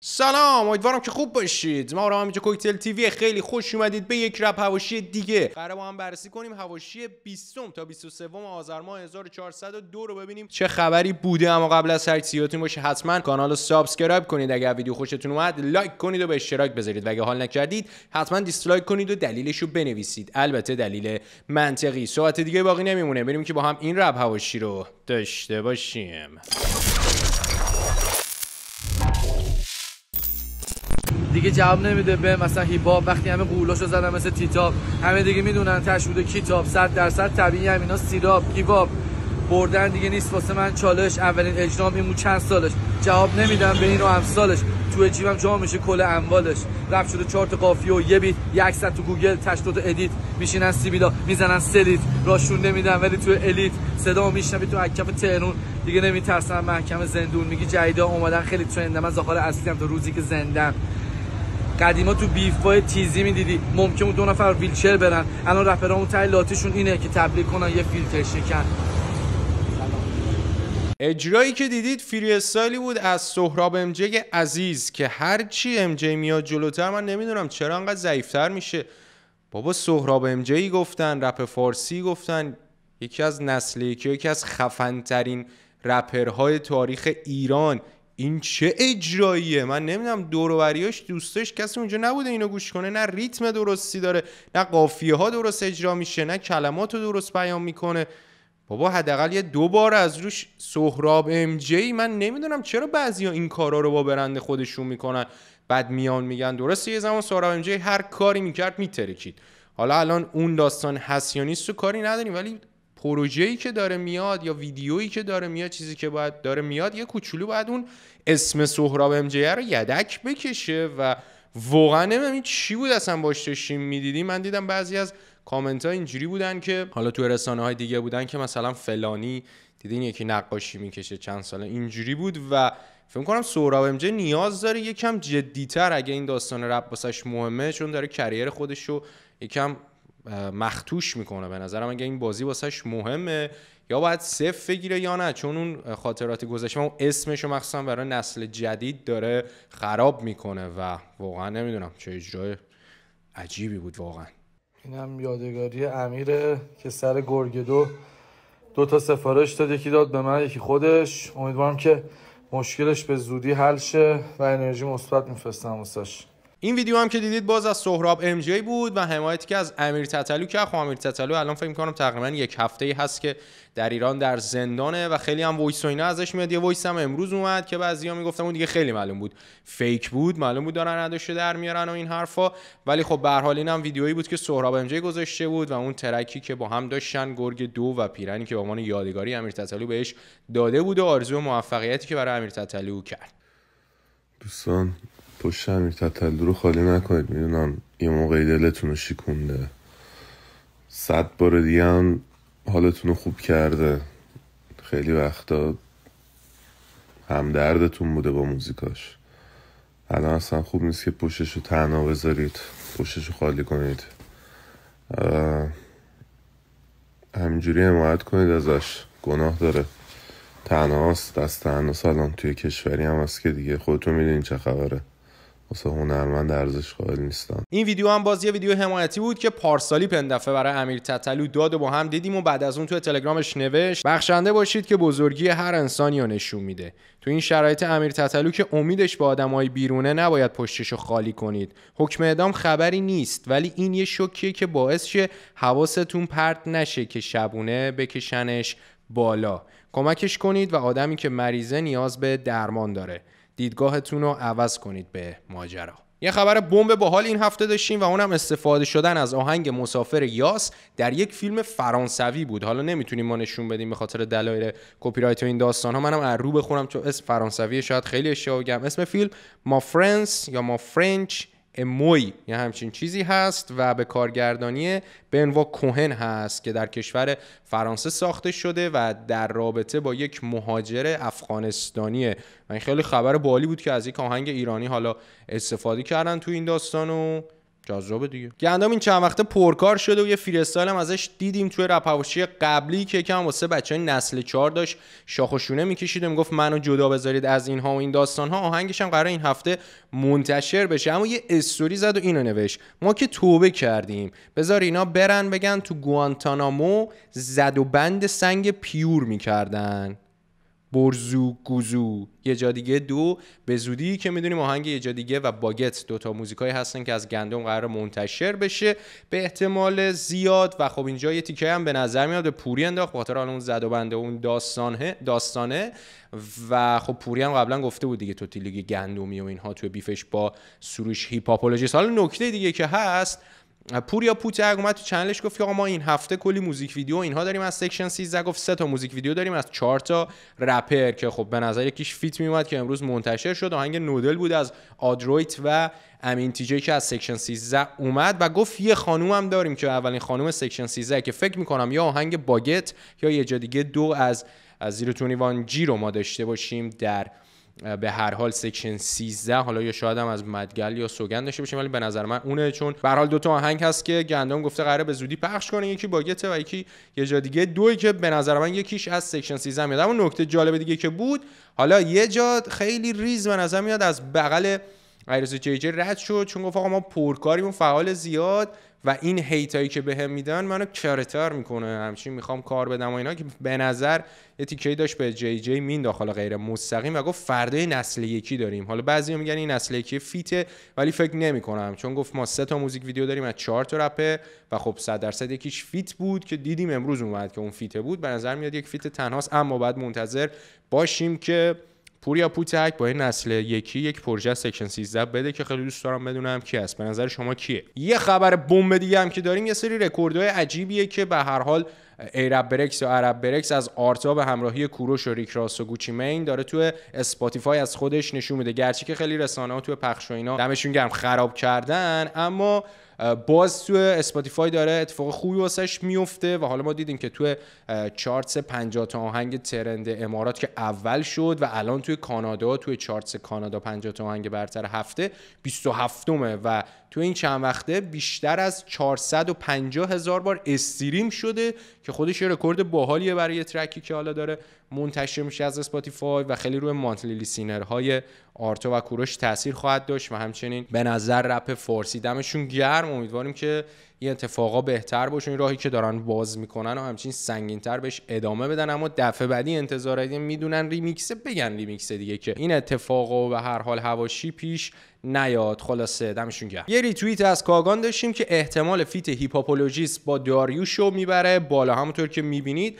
سلام امیدوارم که خوب باشید ما را همینجا کوکتل تیوی خیلی خوش اومدید به یک رپ هواشی دیگه قراره با هم بررسی کنیم هواشی 20 تا 23 آذر ماه 1402 رو ببینیم چه خبری بوده اما قبل از هر چیزی باشه حتما کانال رو سابسکرایب کنید اگر ویدیو خوشتون اومد لایک کنید و به اشتراک بذارید و اگه حال نکردید حتما دیسلایک کنید و دلیلش رو بنویسید البته دلیل منطقی صحبت دیگه باقی نمیمونه بریم که با هم این رپ هواشی رو داشته باشیم دیگه جواب نمیده به مثلا هیباب وقتی همه قولاشو زدن مثل تیتاب همه دیگه میدونن تشبود کتاب 100 درصد طبیعی هم اینا سیراب کیواب بردن دیگه نیست واسه من چالش اولین اجرام این چند سالش جواب نمیدم به اینو و تو جیبم جا میشه کل اموالش رفت شده چهار تا قافیه و یه بیت یک تو گوگل تشتوت ادیت میشینن سیبیلا میزنن سلیت راشون نمیدن ولی تو الیت صدا میشنوی تو اکف تهرون دیگه نمیترسن محکم زندون میگی جیدا اومدن خیلی ترنده من زاخار اصلیم تو روزی که زندم قدیما تو بیفای تیزی میدیدی ممکن بود دو نفر ویلچر برن الان رپرامون اون لاتشون اینه که تبلیغ کنن یه فیلتر شکن اجرایی که دیدید فری استایلی بود از سهراب امجه عزیز که هرچی امجه میاد جلوتر من نمیدونم چرا انقدر ضعیفتر میشه بابا سهراب امجه گفتن رپ فارسی گفتن یکی از نسل یکی از خفنترین رپرهای تاریخ ایران این چه اجراییه من نمیدونم دوروبریاش دوستش کسی اونجا نبوده اینو گوش کنه نه ریتم درستی داره نه قافیه ها درست اجرا میشه نه کلمات رو درست بیان میکنه بابا حداقل یه دو بار از روش سهراب ام جی من نمیدونم چرا بعضیا این کارا رو با برند خودشون میکنن بعد میان میگن درسته یه زمان سهراب ام جی هر کاری میکرد میترکید حالا الان اون داستان هست یا کاری نداریم ولی پروژه‌ای که داره میاد یا ویدیویی که داره میاد چیزی که باید داره میاد یه کوچولو باید اون اسم سهراب ام رو یدک بکشه و واقعا نمیدونم چی بود اصلا باش داشتیم میدیدی من دیدم بعضی از کامنت ها اینجوری بودن که حالا تو رسانه های دیگه بودن که مثلا فلانی دیدین یکی نقاشی میکشه چند ساله اینجوری بود و فکر کنم سهراب جی نیاز داره یکم جدیتر اگه این داستان رپ مهمه چون داره کریر خودش رو یکم مختوش میکنه به نظرم اگه این بازی واسش مهمه یا باید صفر بگیره یا نه چون اون خاطرات گذشته اون اسمش رو مخصوصا برای نسل جدید داره خراب میکنه و واقعا نمیدونم چه اجرای عجیبی بود واقعا اینم یادگاری امیره که سر گرگدو دو تا سفارش داد یکی داد به من یکی خودش امیدوارم که مشکلش به زودی حل شه و انرژی مثبت میفرستم واسش این ویدیو هم که دیدید باز از سهراب ام جی بود و حمایتی که از امیر تتلو که خب امیر تتلو الان فکر کنم تقریبا یک هفته ای هست که در ایران در زندانه و خیلی هم وایس و اینا ازش میاد یه وایس هم امروز اومد که بعضیا میگفتن اون دیگه خیلی معلوم بود فیک بود معلوم بود دارن اداشو در میارن و این حرفا ولی خب به هر حال اینم ویدیویی بود که سهراب ام جی گذاشته بود و اون ترکی که با هم داشتن گرگ دو و پیرنی که به عنوان یادگاری امیر تتلو بهش داده بود و آرزو موفقیتی که برای امیر تتلو کرد دوستان پشت همین رو خالی نکنید میدونم یه موقعی دلتون رو شکونده صد بار دیگه هم حالتون رو خوب کرده خیلی وقتا همدردتون بوده با موزیکاش الان اصلا خوب نیست که پشتش رو تنها بذارید پشتش رو خالی کنید همینجوری حمایت کنید ازش گناه داره تنهاست دست تنها سالان توی کشوری هم هست که دیگه خودتون میدونین چه خبره واسه هنرمند ارزش قائل نیستن این ویدیو هم باز یه ویدیو حمایتی بود که پارسالی پندفه برای امیر تتلو داد و با هم دیدیم و بعد از اون تو تلگرامش نوشت بخشنده باشید که بزرگی هر انسانی رو نشون میده تو این شرایط امیر تتلو که امیدش به آدمای بیرونه نباید پشتش رو خالی کنید حکم اعدام خبری نیست ولی این یه شوکیه که باعث شه حواستون پرت نشه که شبونه بکشنش بالا کمکش کنید و آدمی که مریضه نیاز به درمان داره دیدگاهتون رو عوض کنید به ماجرا یه خبر بمب باحال این هفته داشتیم و اونم استفاده شدن از آهنگ مسافر یاس در یک فیلم فرانسوی بود حالا نمیتونیم ما نشون بدیم به خاطر دلایل کپی رایت و این داستان ها منم ارو بخونم چون اسم فرانسوی شاید خیلی اشتباه اسم فیلم ما فرنس یا ما فرنچ موی یه همچین چیزی هست و به کارگردانی بنوا کوهن هست که در کشور فرانسه ساخته شده و در رابطه با یک مهاجر افغانستانیه من خیلی خبر بالی بود که از یک آهنگ ایرانی حالا استفاده کردن تو این داستان و جذابه دیگه گندم این چند وقته پرکار شده و یه فیرستال هم ازش دیدیم توی رپاوشی قبلی که یکم واسه بچه نسل چهار داشت شاخ و شونه میکشید و میگفت منو جدا بذارید از اینها و این داستان ها آهنگش هم قرار این هفته منتشر بشه اما یه استوری زد و اینو نوشت ما که توبه کردیم بذار اینا برن بگن تو گوانتانامو زد و بند سنگ پیور میکردن برزو گوزو یه جا دیگه دو به زودی که میدونیم آهنگ یه جا دیگه و باگت دوتا موزیکایی هستن که از گندم قرار منتشر بشه به احتمال زیاد و خب اینجا یه تیکه هم به نظر میاد به پوری انداخت خاطر اون زد و بنده اون داستانه داستانه و خب پوری هم قبلا گفته بود دیگه تو تیلیگ گندمی و اینها تو بیفش با سروش هیپاپولوژیست حالا نکته دیگه که هست پوریا پوتیا اومد تو چنلش گفت که آقا ما این هفته کلی موزیک ویدیو اینها داریم از سکشن 13 گفت سه تا موزیک ویدیو داریم از چهار تا رپر که خب به نظر یکیش فیت اومد که امروز منتشر شد آهنگ نودل بود از آدرویت و امین تیجی که از سکشن 13 اومد و گفت یه خانوم هم داریم که اولین خانوم سکشن 13 که فکر میکنم یا آهنگ باگت یا یه جا دیگه دو از از زیرو جی رو ما داشته باشیم در به هر حال سکشن 13 حالا یا شاید هم از مدگل یا سوگن داشته باشیم ولی به نظر من اونه چون به هر حال دو آهنگ هست که گندم گفته قراره به زودی پخش کنه یکی باگت و یکی یه جا دیگه دوی که به نظر من یکیش از سکشن 13 میاد اما نکته جالب دیگه که بود حالا یه جا خیلی ریز به نظر میاد از بغل غیرس جی جی رد شد چون گفت آقا ما پرکاریم فعال زیاد و این هیتایی که بهم به میدن منو کارتر میکنه همچین میخوام کار بدم و اینا که به نظر یه تیکه داشت به جی جی مین داخل غیر مستقیم و گفت فردا نسل یکی داریم حالا بعضیا میگن این نسل یکی فیته ولی فکر نمیکنم چون گفت ما سه تا موزیک ویدیو داریم از چهار تا رپه و خب 100 درصد یکیش فیت بود که دیدیم امروز اومد که اون فیته بود به نظر میاد یک فیت تنهاست اما بعد منتظر باشیم که پوریا پوتک با این نسل یکی یک پروژه سکشن 13 بده که خیلی دوست دارم بدونم کی است به نظر شما کیه یه خبر بمب دیگه هم که داریم یه سری رکوردهای عجیبیه که به هر حال ایرب برکس و عرب برکس از آرتا به همراهی کوروش و ریکراس و گوچی مین داره توی اسپاتیفای از خودش نشون میده گرچه که خیلی رسانه ها توی پخش و اینا دمشون گرم خراب کردن اما باز تو اسپاتیفای داره اتفاق خوبی واسش میفته و حالا ما دیدیم که توی چارتس 50 تا آهنگ ترند امارات که اول شد و الان توی کانادا توی چارتس کانادا 50 تا آهنگ برتر هفته 27 و تو این چند وقته بیشتر از 450 هزار بار استریم شده که خودش یه رکورد باحالیه برای ترکی که حالا داره منتشر میشه از اسپاتیفای و خیلی روی مانتلی لیسینر های آرتو و کوروش تاثیر خواهد داشت و همچنین به نظر رپ فارسی دمشون گرم امیدواریم که این اتفاقا بهتر باشه این راهی که دارن باز میکنن و همچین تر بهش ادامه بدن اما دفعه بعدی انتظار میدونن ریمیکس بگن ریمیکس دیگه که این اتفاقا و به هر حال هواشی پیش نیاد خلاصه دمشون گرم یه ریتوییت از کاگان داشتیم که احتمال فیت هیپاپولوژیست با داریوشو میبره بالا همونطور که میبینید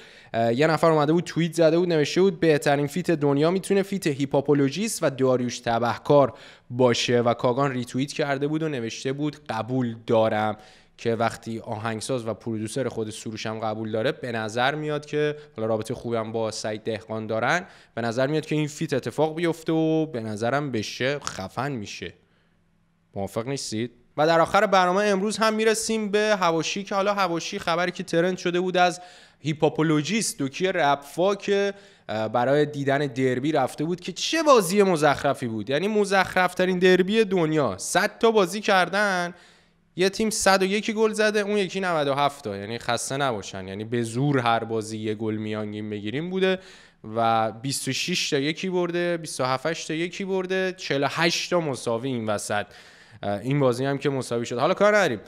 یه نفر اومده بود توییت زده بود نوشته بود بهترین فیت دنیا میتونه فیت هیپاپولوژیست و داریوش تبهکار باشه و کاگان ریتوییت کرده بود و نوشته بود قبول دارم که وقتی آهنگساز و پرودوسر خود سروش قبول داره به نظر میاد که حالا رابطه خوبی هم با سعید دهقان دارن به نظر میاد که این فیت اتفاق بیفته و به نظرم بشه خفن میشه موافق نیستید و در آخر برنامه امروز هم میرسیم به هواشی که حالا هواشی خبری که ترند شده بود از هیپاپولوژیست دوکی رپفا که برای دیدن دربی رفته بود که چه بازی مزخرفی بود یعنی مزخرفترین دربی دنیا 100 تا بازی کردن یه تیم 101 گل زده اون یکی 97 تا یعنی خسته نباشن یعنی به زور هر بازی یه گل میانگین بگیریم بوده و 26 تا یکی برده 27 تا یکی برده 48 تا مساوی این وسط این بازی هم که مساوی شد حالا کار نداریم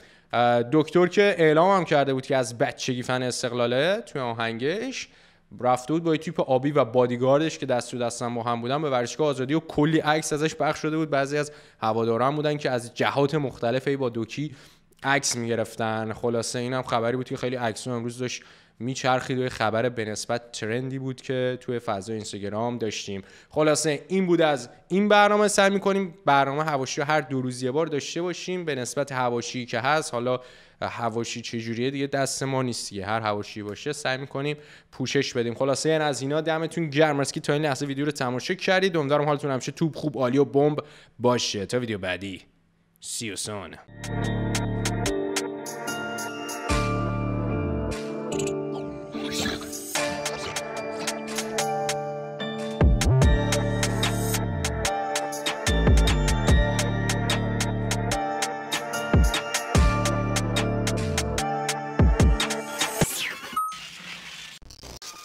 دکتر که اعلام هم کرده بود که از بچگی فن استقلاله توی آهنگش رفته بود با تیپ آبی و بادیگاردش که دست و دستم با هم بودن به ورزشگاه آزادی و کلی عکس ازش پخش شده بود بعضی از هواداران بودن که از جهات مختلفی با دوکی عکس میگرفتن خلاصه اینم خبری بود که خیلی عکس امروز داشت میچرخید و خبر به نسبت ترندی بود که توی فضای اینستاگرام داشتیم خلاصه این بود از این برنامه سعی میکنیم برنامه هواشی رو هر دو روز یه بار داشته باشیم به نسبت هواشی که هست حالا هواشی چجوریه دیگه دست ما نیست دیگه هر هواشی باشه سعی میکنیم پوشش بدیم خلاصه این یعنی از اینا دمتون گرم که تا این لحظه ویدیو رو تماشا کردید امیدوارم حالتون همیشه توپ خوب عالی و بمب باشه تا ویدیو بعدی سی